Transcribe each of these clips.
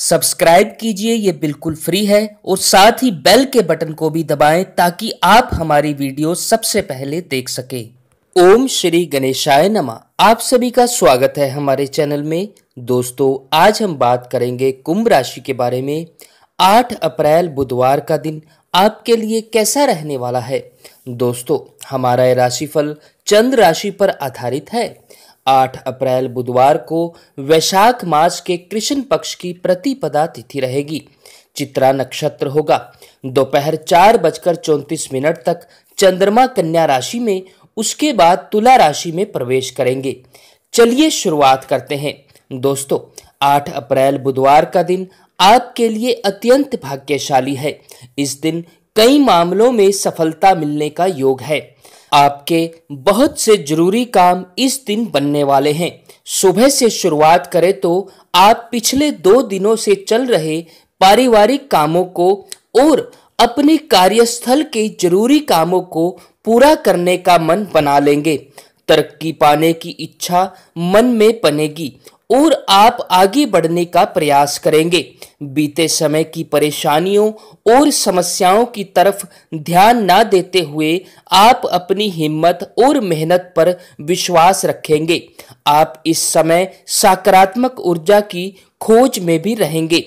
subscribe कीजिए ये बिल्कुल फ्री है और साथ ही बेल के बटन को भी दबाएं ताकि आप हमारी वीडियो सबसे पहले देख सके ओम श्री गणेशाय नमः आप सभी का स्वागत है हमारे चैनल में दोस्तों आज हम बात करेंगे कुंभ राशि के बारे में 8 अप्रैल बुधवार का दिन आपके लिए कैसा रहने वाला है दोस्तों हमारा यह राशिफल चंद्र राशि पर आधारित है आठ अप्रैल बुधवार को वैशाख मास के कृष्ण पक्ष की प्रतिपदा तिथि रहेगी चित्रा नक्षत्र होगा दोपहर चार बजकर चौंतीस मिनट तक चंद्रमा कन्या राशि में उसके बाद तुला राशि में प्रवेश करेंगे चलिए शुरुआत करते हैं दोस्तों आठ अप्रैल बुधवार का दिन आपके लिए अत्यंत भाग्यशाली है इस दिन कई मामलों में सफलता मिलने का योग है आपके बहुत से जरूरी काम इस दिन बनने वाले हैं सुबह से शुरुआत करें तो आप पिछले दो दिनों से चल रहे पारिवारिक कामों को और अपने कार्यस्थल के जरूरी कामों को पूरा करने का मन बना लेंगे तरक्की पाने की इच्छा मन में बनेगी और आप आगे बढ़ने का प्रयास करेंगे बीते समय की परेशानियों और समस्याओं की तरफ ध्यान ना देते हुए आप अपनी हिम्मत और मेहनत पर विश्वास रखेंगे आप इस समय सकारात्मक ऊर्जा की खोज में भी रहेंगे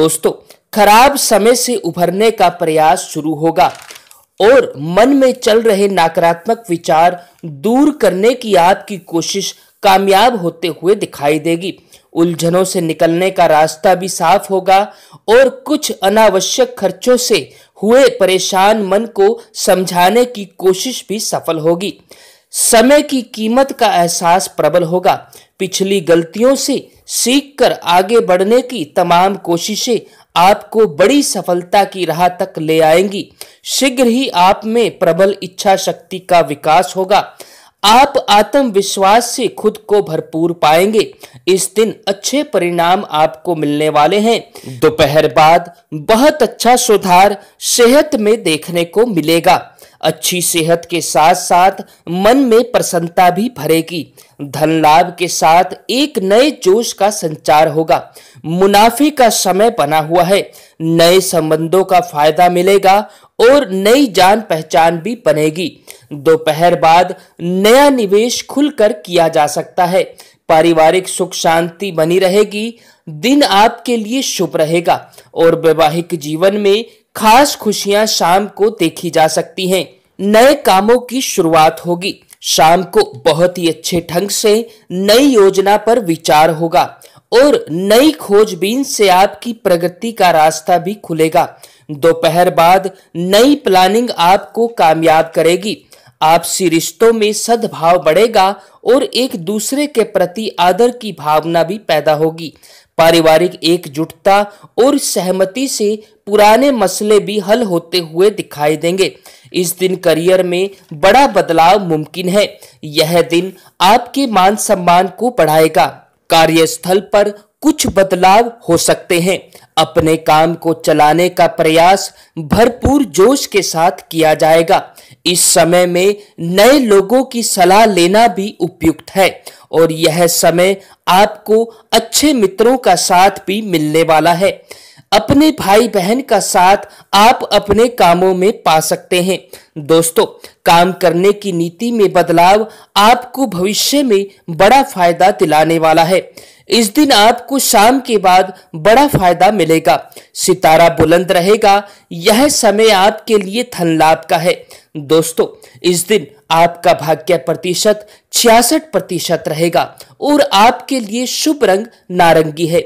दोस्तों खराब समय से उभरने का प्रयास शुरू होगा और मन में चल रहे नकारात्मक विचार दूर करने की आपकी कोशिश कामयाब होते हुए दिखाई देगी उलझनों से निकलने का रास्ता भी साफ होगा और कुछ अनावश्यक खर्चों से हुए परेशान मन को समझाने की कोशिश भी सफल होगी समय की कीमत का एहसास प्रबल होगा पिछली गलतियों से सीख कर आगे बढ़ने की तमाम कोशिशें आपको बड़ी सफलता की राह तक ले आएंगी शीघ्र ही आप में प्रबल इच्छा शक्ति का विकास होगा आप आत्मविश्वास से खुद को भरपूर पाएंगे इस दिन अच्छे परिणाम आपको मिलने वाले हैं दोपहर बाद बहुत अच्छा सुधार सेहत में देखने को मिलेगा अच्छी सेहत के साथ साथ मन में प्रसन्नता भी भरेगी धन लाभ के साथ एक नए जोश का संचार होगा मुनाफे का समय बना हुआ है नए संबंधों का फायदा मिलेगा और नई जान पहचान भी बनेगी दोपहर बाद नया निवेश खुलकर किया जा सकता है पारिवारिक सुख शांति बनी रहेगी दिन आपके लिए शुभ रहेगा और वैवाहिक जीवन में खास खुशियां शाम को देखी जा सकती हैं नए कामों की शुरुआत होगी शाम को बहुत ही अच्छे ढंग से नई योजना पर विचार होगा और नई खोजबीन से आपकी प्रगति का रास्ता भी खुलेगा दोपहर बाद नई प्लानिंग आपको कामयाब करेगी आपसी रिश्तों में सद्भाव बढ़ेगा और एक दूसरे के प्रति आदर की भावना भी पैदा होगी पारिवारिक एकजुटता और सहमति से पुराने मसले भी हल होते हुए दिखाई देंगे इस दिन करियर में बड़ा बदलाव मुमकिन है यह दिन आपके मान सम्मान को बढ़ाएगा कार्यस्थल पर कुछ बदलाव हो सकते हैं अपने काम को चलाने का प्रयास भरपूर जोश के साथ किया जाएगा इस समय में नए लोगों की सलाह लेना भी उपयुक्त है और यह समय आपको अच्छे मित्रों का साथ भी मिलने वाला है अपने भाई बहन का साथ आप अपने कामों में पा सकते हैं दोस्तों काम करने की नीति में बदलाव आपको भविष्य में बड़ा फायदा दिलाने वाला है इस दिन आपको शाम के बाद बड़ा फायदा मिलेगा सितारा बुलंद रहेगा यह समय आपके लिए धन लाभ का है दोस्तों इस दिन आपका भाग्य प्रतिशत छियासठ प्रतिशत रहेगा और आपके लिए शुभ रंग नारंगी है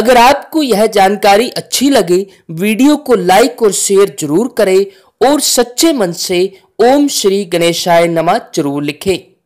अगर आपको यह जानकारी अच्छी लगे वीडियो को लाइक और शेयर जरूर करें और सच्चे मन से ओम श्री गणेशाय नमा जरूर लिखें